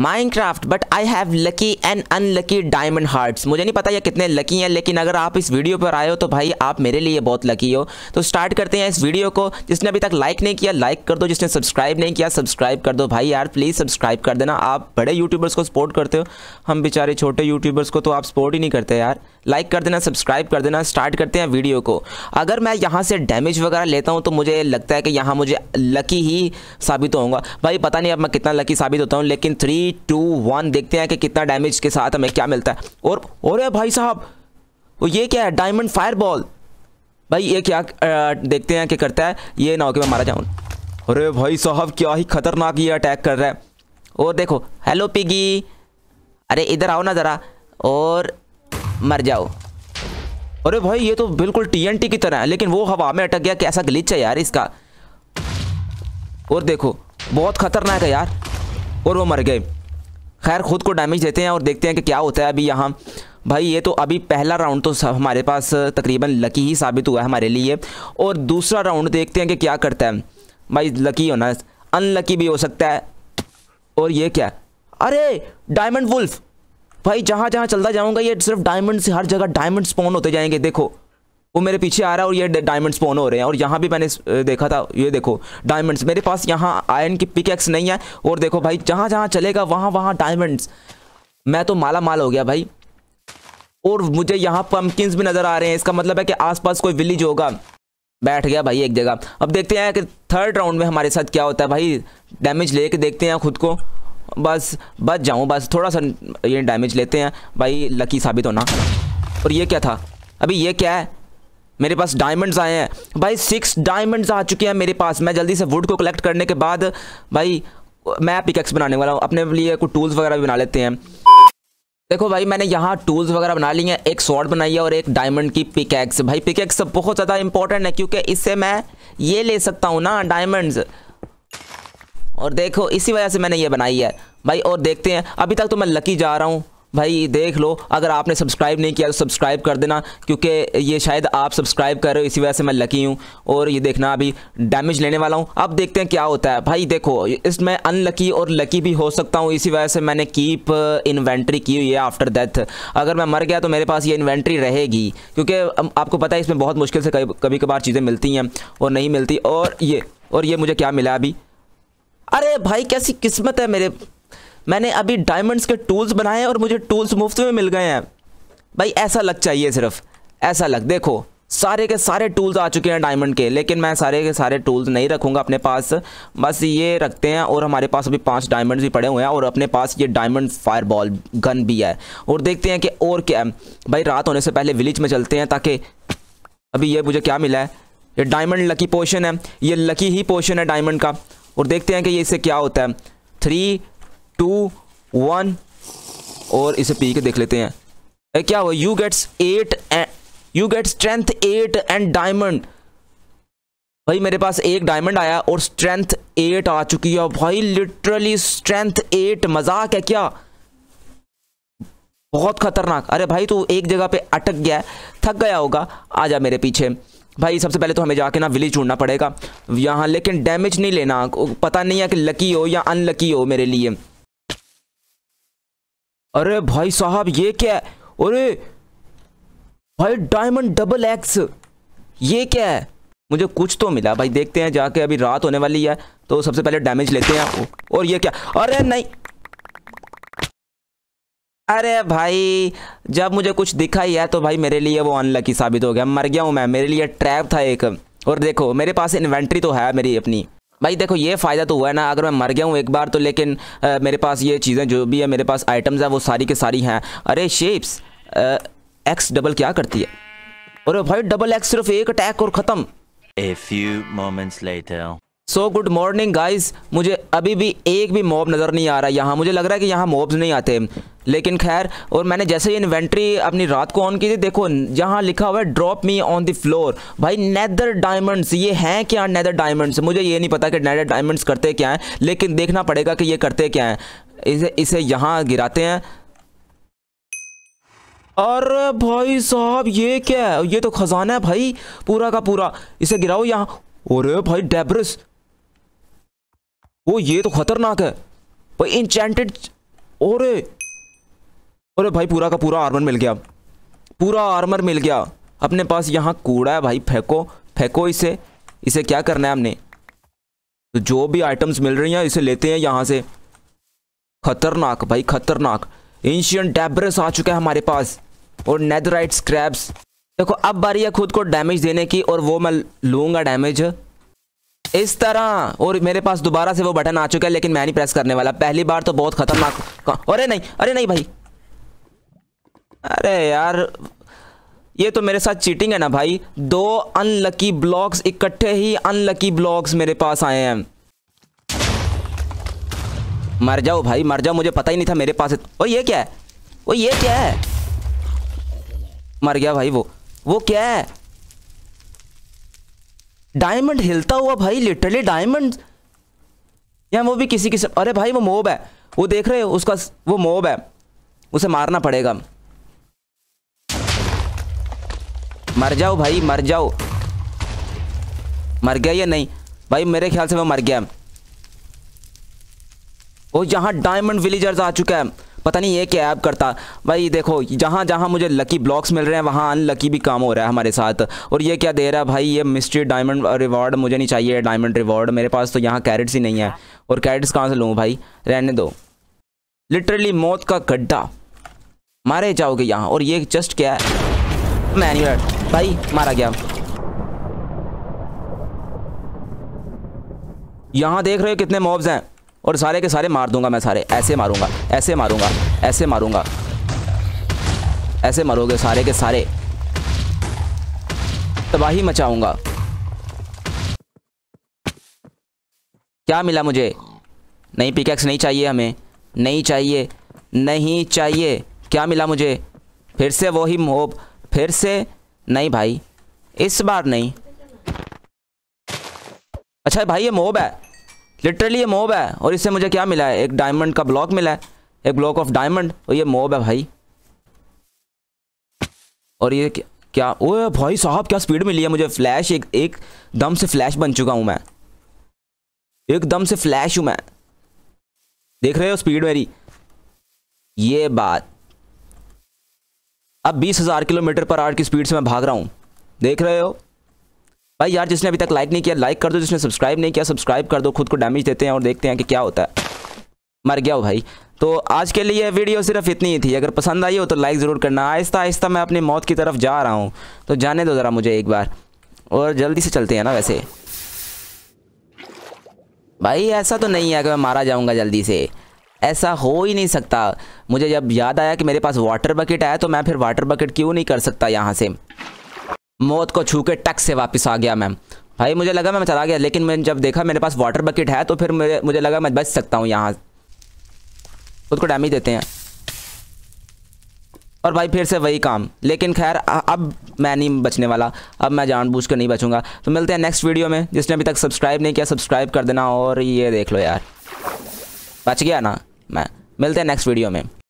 Minecraft but I have lucky and unlucky diamond hearts मुझे नहीं पता ये कितने लकी हैं लेकिन अगर आप इस वीडियो पर आए हो तो भाई आप मेरे लिए बहुत लकी हो तो स्टार्ट करते हैं इस वीडियो को जिसने अभी तक लाइक नहीं किया लाइक कर दो जिसने सब्सक्राइब नहीं किया सब्सक्राइब कर दो भाई यार प्लीज़ सब्सक्राइब कर देना आप बड़े यूट्यूबर्स को सपोर्ट करते हो हम बेचारे छोटे यूट्यूबर्स को तो आप सपोर्ट ही नहीं करते यार लाइक कर देना सब्सक्राइब कर देना स्टार्ट करते हैं वीडियो को अगर मैं यहाँ से डैमेज वगैरह लेता हूँ तो मुझे लगता है कि यहाँ मुझे लकी ही साबित होऊंगा भाई पता नहीं अब मैं कितना लकी साबित होता हूँ लेकिन थ्री टू वन देखते हैं कि कितना डैमेज के साथ हमें क्या मिलता है और अरे भाई साहब ये क्या है डायमंड फायर बॉल भाई ये क्या आ, देखते हैं कि करता है ये ना होके मैं मारा जाऊँ अरे भाई साहब क्या ही खतरनाक ये अटैक कर रहा है और देखो हेलो पिगी अरे इधर आओ ना ज़रा और मर जाओ अरे भाई ये तो बिल्कुल टीएनटी की तरह है लेकिन वो हवा में अटक गया कैसा ग्लिच है यार इसका और देखो बहुत खतरनाक है यार और वो मर गए खैर खुद को डैमेज देते हैं और देखते हैं कि क्या होता है अभी यहाँ भाई ये तो अभी पहला राउंड तो हमारे पास तकरीबन लकी ही साबित हुआ है हमारे लिए और दूसरा राउंड देखते हैं कि क्या करता है भाई लकी होना अनलकी भी हो सकता है और ये क्या अरे डायमंड वुल्फ भाई जहाँ जहाँ चलता जाऊँगा ये सिर्फ डायमंड से हर जगह डायमंड स्पॉन होते जाएंगे देखो वो मेरे पीछे आ रहा है और ये डायमंड स्पोन हो रहे हैं और यहाँ भी मैंने देखा था ये देखो डायमंड्स मेरे पास यहाँ आयरन की पिकेक्स नहीं है और देखो भाई जहाँ जहाँ चलेगा वहाँ वहाँ डायमंड्स मैं तो माला माल हो गया भाई और मुझे यहाँ पम्पकिन भी नज़र आ रहे हैं इसका मतलब है कि आसपास कोई विलेज होगा बैठ गया भाई एक जगह अब देखते हैं कि थर्ड राउंड में हमारे साथ क्या होता है भाई डैमेज ले देखते हैं खुद को बस बच जाऊँ बस थोड़ा सा ये डैमेज लेते हैं भाई लकी साबित होना और ये क्या था अभी ये क्या है मेरे पास डायमंड्स आए हैं भाई सिक्स डायमंड्स आ चुके हैं मेरे पास मैं जल्दी से वुड को कलेक्ट करने के बाद भाई मैं पिकैक्स बनाने वाला हूँ अपने लिए कुछ टूल्स वगैरह भी बना लेते हैं देखो भाई मैंने यहाँ टूल्स वगैरह बना ली हैं एक शॉर्ट बनाई है और एक डायमंड की पिकैक्स भाई पिकैक्स बहुत ज़्यादा इंपॉर्टेंट है क्योंकि इससे मैं ये ले सकता हूँ ना डायमंड्स और देखो इसी वजह से मैंने ये बनाई है भाई और देखते हैं अभी तक तो मैं लकी जा रहा हूँ भाई देख लो अगर आपने सब्सक्राइब नहीं किया तो सब्सक्राइब कर देना क्योंकि ये शायद आप सब्सक्राइब कर रहे हो इसी वजह से मैं लकी हूँ और ये देखना अभी डैमेज लेने वाला हूँ अब देखते हैं क्या होता है भाई देखो इसमें अनलकी और लकी भी हो सकता हूँ इसी वजह से मैंने कीप इन्वेंट्री uh, की हुई है आफ्टर डेथ अगर मैं मर गया तो मेरे पास ये इन्वेंट्री रहेगी क्योंकि आपको पता है इसमें बहुत मुश्किल से कभी कभार चीज़ें मिलती हैं और नहीं मिलती और ये और ये मुझे क्या मिला अभी अरे भाई कैसी किस्मत है मेरे मैंने अभी डायमंड्स के टूल्स बनाए हैं और मुझे टूल्स मुफ्त में मिल गए हैं भाई ऐसा लग चाहिए सिर्फ ऐसा लग देखो सारे के सारे टूल्स आ चुके हैं डायमंड के लेकिन मैं सारे के सारे टूल्स नहीं रखूँगा अपने पास बस ये रखते हैं और हमारे पास अभी पांच डायमंड भी पड़े हुए हैं और अपने पास ये डायमंड फायरबॉल गन भी है और देखते हैं कि और क्या है भाई रात होने से पहले विलेज में चलते हैं ताकि अभी ये मुझे क्या मिला है ये डायमंड लकी पोशन है ये लकी ही पोशन है डायमंड का और देखते हैं कि ये इससे क्या होता है थ्री टू वन और इसे पी के देख लेते हैं ए, क्या हुआ you gets at you get strength at and diamond भाई मेरे पास एक डायमंड आया और स्ट्रेंथ एट आ चुकी है भाई लिटरली स्ट्रेंथ एट मजाक है क्या बहुत खतरनाक अरे भाई तू एक जगह पे अटक गया थक गया होगा आ जा मेरे पीछे भाई सबसे पहले तो हमें जाके ना विलेज ढूंढना पड़ेगा यहाँ लेकिन डैमेज नहीं लेना पता नहीं है कि लकी हो या अनलकी हो मेरे लिए अरे भाई साहब ये क्या है अरे भाई डायमंड डबल एक्स ये क्या है मुझे कुछ तो मिला भाई देखते हैं जाके अभी रात होने वाली है तो सबसे पहले डैमेज लेते हैं आपको और ये क्या अरे नहीं अरे भाई जब मुझे कुछ दिखा ही है तो भाई मेरे लिए वो अनलकी साबित हो गया मर गया हूँ मैं मेरे लिए ट्रैप था एक और देखो मेरे पास इन्वेंट्री तो है मेरी अपनी भाई देखो ये फ़ायदा तो हुआ है ना अगर मैं मर गया हूँ एक बार तो लेकिन आ, मेरे पास ये चीज़ें जो भी है मेरे पास आइटम्स हैं वो सारी के सारी हैं अरे शेप्स एक्स डबल क्या करती है अरे भाई डबल एक्स सिर्फ एक अटैक और ख़त्म सो गुड मॉर्निंग गाइस मुझे अभी भी एक भी मॉब नज़र नहीं आ रहा है यहाँ मुझे लग रहा है कि यहाँ मॉब्स नहीं आते लेकिन खैर और मैंने जैसे ही इन्वेंट्री अपनी रात को ऑन की थी देखो यहाँ लिखा हुआ है drop me on the floor भाई नैदर डायमंड्स ये हैं क्या नैदर डायमंड्स मुझे ये नहीं पता कि नैदर डायमंड्स करते क्या हैं लेकिन देखना पड़ेगा कि ये करते क्या हैं इसे इसे यहाँ गिराते हैं अरे भाई साहब ये क्या है ये तो ख़जाना है भाई पूरा का पूरा इसे गिराओ यहाँ अरे भाई डेब्रिस वो ये तो खतरनाक है भाई इंचेंटेड ओरे अरे भाई पूरा का पूरा आर्मर मिल गया पूरा आर्मर मिल गया अपने पास यहाँ कूड़ा है भाई फेंको फेंको इसे इसे क्या करना है हमने तो जो भी आइटम्स मिल रही हैं इसे लेते हैं यहाँ से खतरनाक भाई खतरनाक एंशियन डेब्रस आ चुका है हमारे पास और नेदराइट स्क्रैप्स देखो अब बारी है खुद को डैमेज देने की और वो मैं लूँगा डैमेज इस तरह और मेरे पास दोबारा से वो बटन आ चुका है लेकिन मैं नहीं प्रेस करने वाला पहली बार तो बहुत खतरनाक अरे नहीं अरे नहीं भाई अरे यार ये तो मेरे साथ चीटिंग है ना भाई दो अनलकी ब्लॉक्स इकट्ठे ही अनलकी ब्लॉक्स मेरे पास आए हैं मर जाओ भाई मर जाओ मुझे पता ही नहीं था मेरे पास ओ ये क्या है ओ ये क्या है मर गया भाई वो वो क्या है डायमंड हिलता हुआ भाई लिटरली डायमंड या वो भी किसी किसी अरे भाई वो मोब है वो देख रहे हो उसका वो मोब है उसे मारना पड़ेगा मर जाओ भाई मर जाओ मर गया या नहीं भाई मेरे ख्याल से वो मर गया और यहाँ डायमंड विलेजर्स आ चुका है पता नहीं ये क्या ऐप करता भाई देखो जहाँ जहाँ मुझे लकी ब्लॉक्स मिल रहे हैं वहाँ अनलकी भी काम हो रहा है हमारे साथ और ये क्या दे रहा है भाई ये मिस्ट्री डायमंड रिवॉर्ड मुझे नहीं चाहिए डायमंड रिवॉर्ड मेरे पास तो यहाँ कैरेट्स ही नहीं है और कैरेट्स कहाँ से लूँ भाई रहने दो लिटरली मौत का गड्ढा मारे जाओगे यहाँ और ये जस्ट क्या है मैन्यूअल भाई मारा गया यहाँ देख रहे हो कितने मॉब्स हैं और सारे के सारे मार दूंगा मैं सारे ऐसे मारूंगा ऐसे मारूंगा ऐसे मारूंगा ऐसे मारोगे सारे के सारे तबाही मचाऊंगा क्या मिला मुझे नहीं पिकैक्स नहीं चाहिए हमें नहीं चाहिए नहीं चाहिए क्या मिला मुझे फिर से वही मोब फिर से नहीं भाई इस बार नहीं अच्छा भाई ये मोब है लिटरली ये मोब है और इससे मुझे क्या मिला है एक डायमंड का ब्लॉक मिला है एक ब्लॉक ऑफ डायमंड और ये मोब है भाई और ये क्या, क्या ओए भाई साहब क्या स्पीड मिली है मुझे फ्लैश एक एक दम से फ्लैश बन चुका हूँ मैं एकदम से फ्लैश हूँ मैं देख रहे हो स्पीड मेरी ये बात अब बीस हज़ार किलोमीटर पर आर की स्पीड से मैं भाग रहा हूँ देख रहे हो भाई यार जिसने अभी तक लाइक नहीं किया लाइक कर दो जिसने सब्सक्राइब नहीं किया सब्सक्राइब कर दो खुद को डैमेज देते हैं और देखते हैं कि क्या होता है मर गया हो भाई तो आज के लिए वीडियो सिर्फ इतनी ही थी अगर पसंद आई हो तो लाइक ज़रूर करना आहिस्ता आहिस्ता मैं अपनी मौत की तरफ जा रहा हूँ तो जाने दो ज़रा मुझे एक बार और जल्दी से चलते हैं ना वैसे भाई ऐसा तो नहीं है कि मैं मारा जाऊँगा जल्दी से ऐसा हो ही नहीं सकता मुझे जब याद आया कि मेरे पास वाटर बकेट आया तो मैं फिर वाटर बकेट क्यों नहीं कर सकता यहाँ से मौत को छू के टक से वापस आ गया मैम भाई मुझे लगा मैं चला गया लेकिन मैंने जब देखा मेरे पास वाटर बकेट है तो फिर मुझे मुझे लगा मैं बच सकता हूँ यहाँ खुद को डैमेज देते हैं और भाई फिर से वही काम लेकिन खैर अब मैं नहीं बचने वाला अब मैं जानबूझ कर नहीं बचूंगा तो मिलते हैं नेक्स्ट वीडियो में जिसने अभी तक सब्सक्राइब नहीं किया सब्सक्राइब कर देना और ये देख लो यार बच गया ना मैं मिलते हैं नेक्स्ट वीडियो में